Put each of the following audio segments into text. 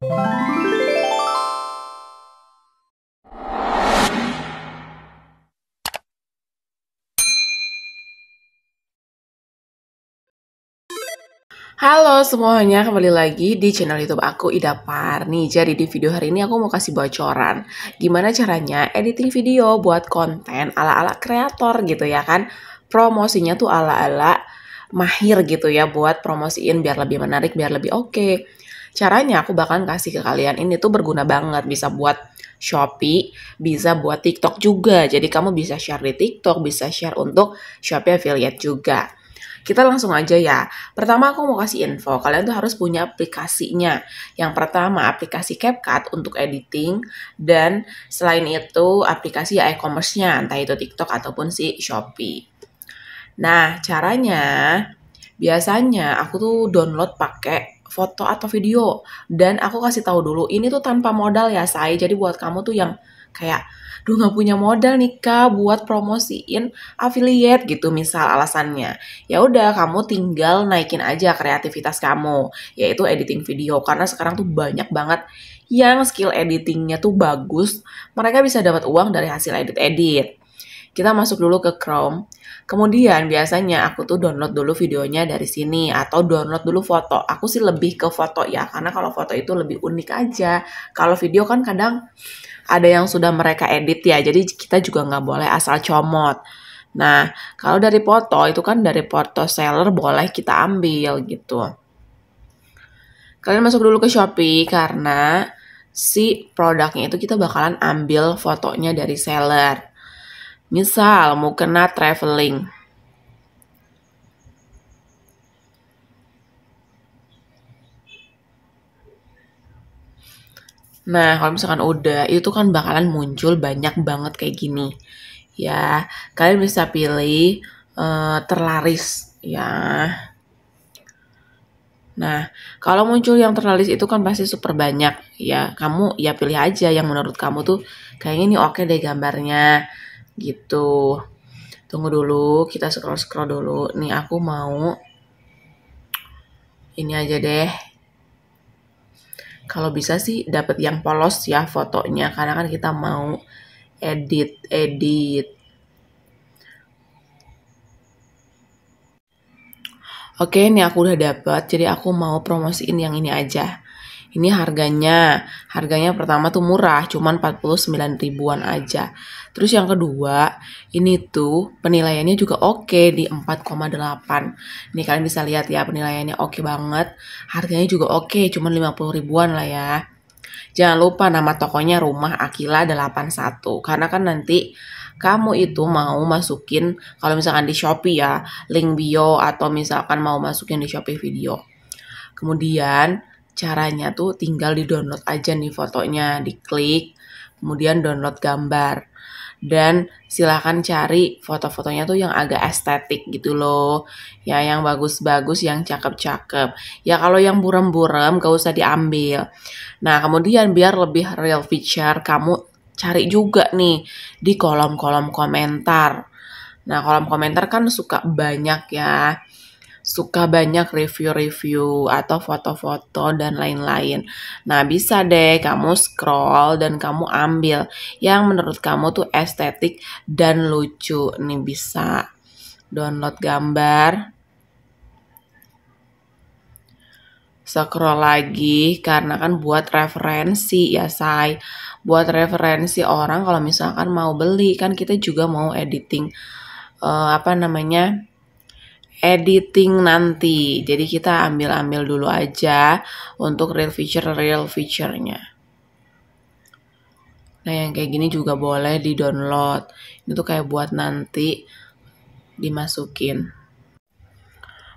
Halo semuanya, kembali lagi di channel YouTube aku Ida Parni. jadi di video hari ini aku mau kasih bocoran gimana caranya editing video buat konten ala-ala kreator gitu ya kan. Promosinya tuh ala-ala mahir gitu ya buat promosiin biar lebih menarik, biar lebih oke. Okay. Caranya aku bakalan kasih ke kalian. Ini tuh berguna banget bisa buat Shopee, bisa buat TikTok juga. Jadi kamu bisa share di TikTok, bisa share untuk Shopee affiliate juga. Kita langsung aja ya. Pertama aku mau kasih info, kalian tuh harus punya aplikasinya. Yang pertama aplikasi CapCut untuk editing dan selain itu aplikasi e-commerce-nya, entah itu TikTok ataupun si Shopee. Nah, caranya biasanya aku tuh download pakai foto atau video dan aku kasih tahu dulu ini tuh tanpa modal ya saya jadi buat kamu tuh yang kayak duh nggak punya modal nih kak buat promosiin affiliate gitu misal alasannya ya udah kamu tinggal naikin aja kreativitas kamu yaitu editing video karena sekarang tuh banyak banget yang skill editingnya tuh bagus mereka bisa dapat uang dari hasil edit-edit kita masuk dulu ke Chrome. Kemudian biasanya aku tuh download dulu videonya dari sini atau download dulu foto. Aku sih lebih ke foto ya, karena kalau foto itu lebih unik aja. Kalau video kan kadang ada yang sudah mereka edit ya, jadi kita juga nggak boleh asal comot. Nah, kalau dari foto itu kan dari foto seller boleh kita ambil gitu. Kalian masuk dulu ke Shopee karena si produknya itu kita bakalan ambil fotonya dari seller. Misal, mau kena traveling. Nah, kalau misalkan udah, itu kan bakalan muncul banyak banget kayak gini. Ya, kalian bisa pilih uh, terlaris, ya. Nah, kalau muncul yang terlaris itu kan pasti super banyak ya. Kamu ya pilih aja yang menurut kamu tuh kayaknya ini oke okay deh gambarnya gitu tunggu dulu kita scroll scroll dulu nih aku mau ini aja deh kalau bisa sih dapat yang polos ya fotonya karena kan kita mau edit edit Oke, ini aku udah dapat. Jadi aku mau promosiin yang ini aja. Ini harganya. Harganya pertama tuh murah, cuman 49 ribuan aja. Terus yang kedua, ini tuh penilaiannya juga oke okay di 4,8. Ini kalian bisa lihat ya penilaiannya oke banget. Harganya juga oke, okay, cuman 50 ribuan lah ya. Jangan lupa nama tokonya Rumah Akila 81 karena kan nanti kamu itu mau masukin kalau misalkan di Shopee ya, link bio atau misalkan mau masukin di Shopee video. Kemudian caranya tuh tinggal di download aja nih fotonya, diklik, kemudian download gambar. Dan silahkan cari foto-fotonya tuh yang agak estetik gitu loh. Ya yang bagus-bagus, yang cakep-cakep. Ya kalau yang burem-burem gak usah diambil. Nah kemudian biar lebih real feature kamu cari juga nih di kolom-kolom komentar. Nah kolom komentar kan suka banyak ya suka banyak review-review atau foto-foto dan lain-lain. Nah, bisa deh kamu scroll dan kamu ambil yang menurut kamu tuh estetik dan lucu. Nih bisa download gambar. Scroll lagi karena kan buat referensi ya, say. Buat referensi orang kalau misalkan mau beli kan kita juga mau editing uh, apa namanya? editing nanti. Jadi kita ambil-ambil dulu aja untuk real feature real feature-nya. Nah, yang kayak gini juga boleh di-download. Itu kayak buat nanti dimasukin.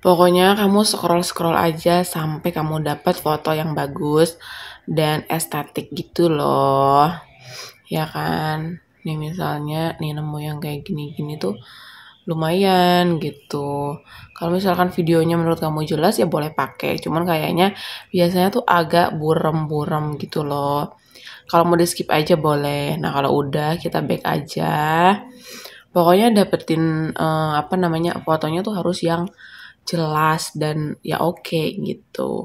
Pokoknya kamu scroll-scroll aja sampai kamu dapat foto yang bagus dan estetik gitu loh. Ya kan? Nih misalnya, nih nemu yang kayak gini-gini tuh lumayan gitu. Kalau misalkan videonya menurut kamu jelas ya boleh pakai, cuman kayaknya biasanya tuh agak burem-burem gitu loh. Kalau mau di skip aja boleh. Nah kalau udah kita back aja. Pokoknya dapetin uh, apa namanya fotonya tuh harus yang jelas dan ya oke okay, gitu.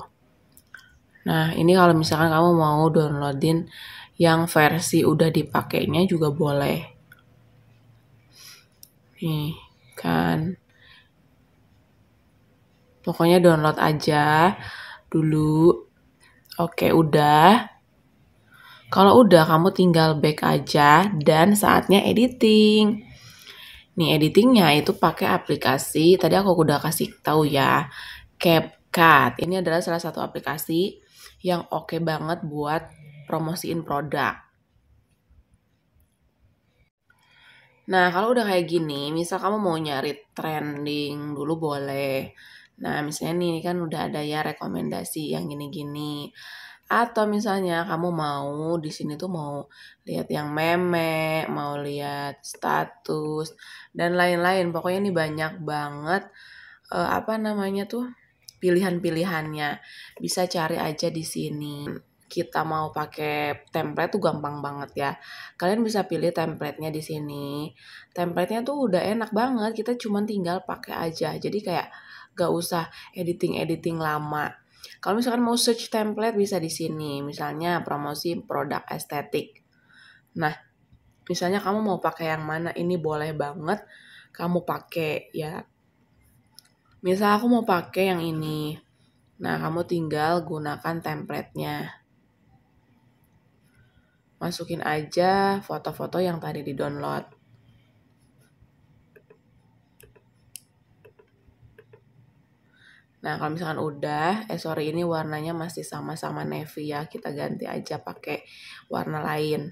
Nah ini kalau misalkan kamu mau downloadin yang versi udah dipakainya juga boleh. Nih, kan. Pokoknya download aja dulu. Oke, udah. Kalau udah, kamu tinggal back aja dan saatnya editing. Nih, editingnya itu pakai aplikasi. Tadi aku udah kasih tahu ya, CapCut. Ini adalah salah satu aplikasi yang oke okay banget buat promosiin produk. Nah, kalau udah kayak gini, misal kamu mau nyari trending dulu boleh. Nah, misalnya nih kan udah ada ya rekomendasi yang gini-gini. Atau misalnya kamu mau di sini tuh mau lihat yang meme, mau lihat status dan lain-lain. Pokoknya ini banyak banget uh, apa namanya tuh pilihan-pilihannya. Bisa cari aja di sini kita mau pakai template tuh gampang banget ya. Kalian bisa pilih templatenya di sini. Templatenya tuh udah enak banget, kita cuma tinggal pakai aja. Jadi kayak gak usah editing-editing lama. Kalau misalkan mau search template bisa di sini, misalnya promosi produk estetik. Nah, misalnya kamu mau pakai yang mana, ini boleh banget kamu pakai ya. Misal aku mau pakai yang ini. Nah, kamu tinggal gunakan templatenya masukin aja foto-foto yang tadi di download. Nah, kalau misalkan udah, eh sorry ini warnanya masih sama-sama navy ya, kita ganti aja pakai warna lain.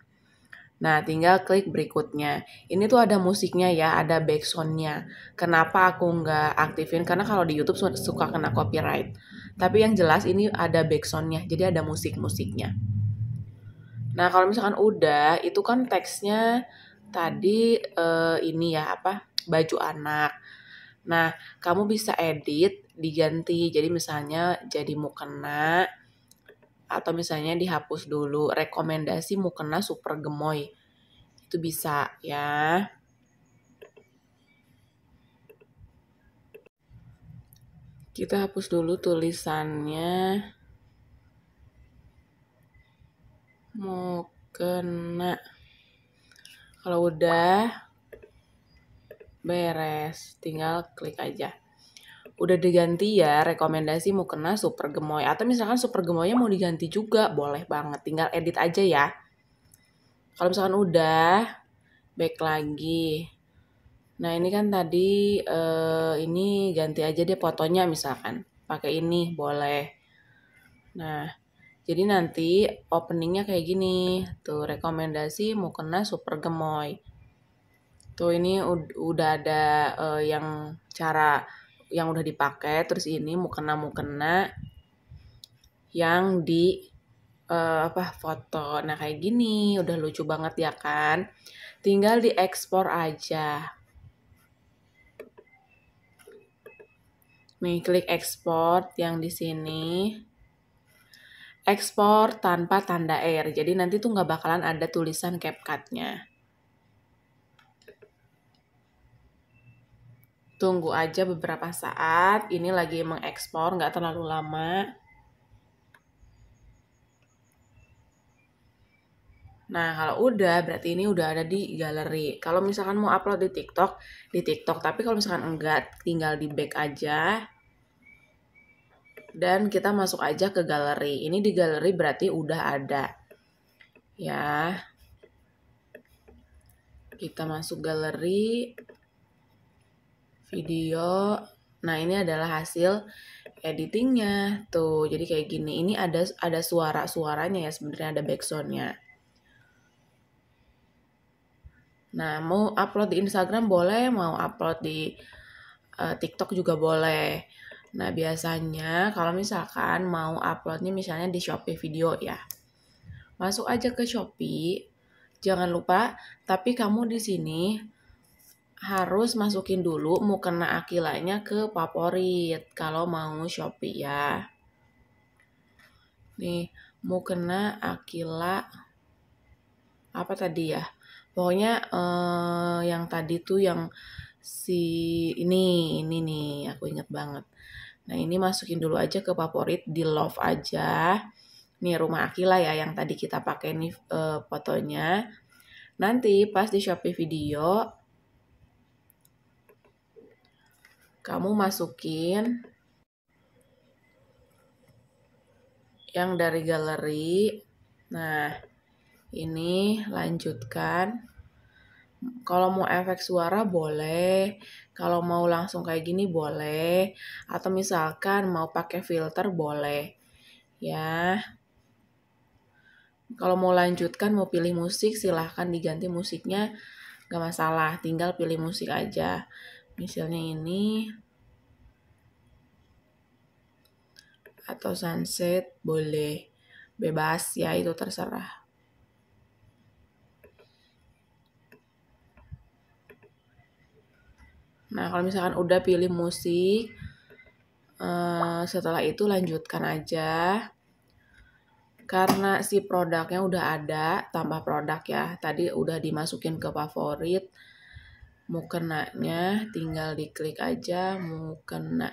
Nah, tinggal klik berikutnya. Ini tuh ada musiknya ya, ada backsoundnya. Kenapa aku nggak aktifin? Karena kalau di YouTube suka kena copyright. Tapi yang jelas ini ada backsoundnya, jadi ada musik-musiknya. Nah, kalau misalkan udah, itu kan teksnya tadi uh, ini ya apa? baju anak. Nah, kamu bisa edit diganti. Jadi misalnya jadi mukena atau misalnya dihapus dulu rekomendasi mukena super gemoy. Itu bisa ya. Kita hapus dulu tulisannya. mau kena kalau udah beres tinggal klik aja udah diganti ya rekomendasi mau kena super gemoy atau misalkan super gemoynya mau diganti juga boleh banget tinggal edit aja ya kalau misalkan udah back lagi nah ini kan tadi eh, ini ganti aja deh fotonya misalkan pakai ini boleh nah jadi nanti openingnya kayak gini. Tuh rekomendasi mukena super gemoy. Tuh ini udah ada uh, yang cara yang udah dipakai. Terus ini mukena mukena yang di uh, apa foto. Nah kayak gini udah lucu banget ya kan. Tinggal diekspor aja. Nih klik export yang di sini ekspor tanpa tanda air. Jadi nanti tuh nggak bakalan ada tulisan CapCut-nya. Tunggu aja beberapa saat, ini lagi mengekspor, nggak terlalu lama. Nah, kalau udah berarti ini udah ada di galeri. Kalau misalkan mau upload di TikTok, di TikTok. Tapi kalau misalkan enggak, tinggal di back aja dan kita masuk aja ke galeri. Ini di galeri berarti udah ada. Ya. Kita masuk galeri video. Nah, ini adalah hasil editingnya. Tuh, jadi kayak gini. Ini ada ada suara-suaranya ya sebenarnya ada backsoundnya. Nah, mau upload di Instagram boleh, mau upload di uh, TikTok juga boleh Nah, biasanya kalau misalkan mau uploadnya misalnya di Shopee video ya. Masuk aja ke Shopee. Jangan lupa, tapi kamu di sini harus masukin dulu mukena akilanya ke favorit kalau mau Shopee ya. Nih, mukena akila apa tadi ya? Pokoknya eh, yang tadi tuh yang si ini ini nih aku inget banget nah ini masukin dulu aja ke favorit di love aja nih rumah Akila ya yang tadi kita pakai nih uh, fotonya nanti pas di Shopee video kamu masukin yang dari galeri nah ini lanjutkan kalau mau efek suara boleh, kalau mau langsung kayak gini boleh, atau misalkan mau pakai filter boleh. Ya. Kalau mau lanjutkan mau pilih musik silahkan diganti musiknya gak masalah, tinggal pilih musik aja. Misalnya ini atau sunset boleh bebas ya itu terserah. Nah, kalau misalkan udah pilih musik, uh, setelah itu lanjutkan aja. Karena si produknya udah ada, tambah produk ya. Tadi udah dimasukin ke favorit. Mau kenanya tinggal diklik aja mau kena.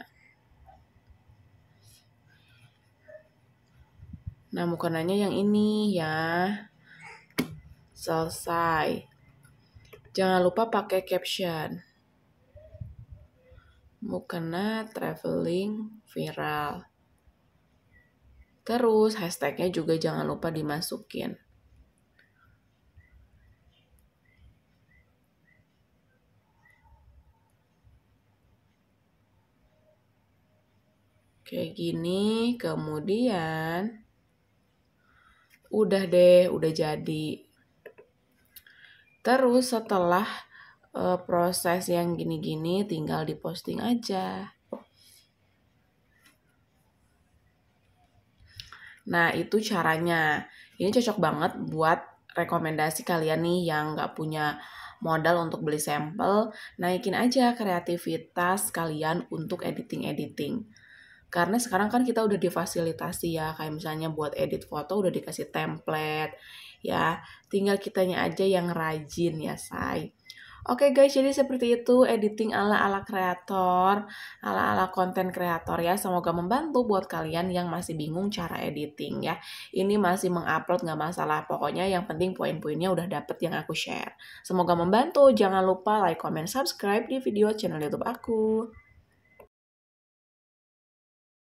Nah, mau kenanya yang ini ya. Selesai. Jangan lupa pakai caption mukena traveling viral. Terus hashtagnya juga jangan lupa dimasukin. Kayak gini, kemudian udah deh, udah jadi. Terus setelah uh, proses yang gini-gini tinggal diposting aja. Nah, itu caranya. Ini cocok banget buat rekomendasi kalian nih yang nggak punya modal untuk beli sampel, naikin aja kreativitas kalian untuk editing-editing. Karena sekarang kan kita udah difasilitasi ya, kayak misalnya buat edit foto udah dikasih template, ya tinggal kitanya aja yang rajin ya, say. Oke okay guys, jadi seperti itu editing ala-ala kreator, ala-ala konten kreator ya. Semoga membantu buat kalian yang masih bingung cara editing ya. Ini masih mengupload nggak masalah, pokoknya yang penting poin-poinnya udah dapet yang aku share. Semoga membantu, jangan lupa like, comment, subscribe di video channel YouTube aku.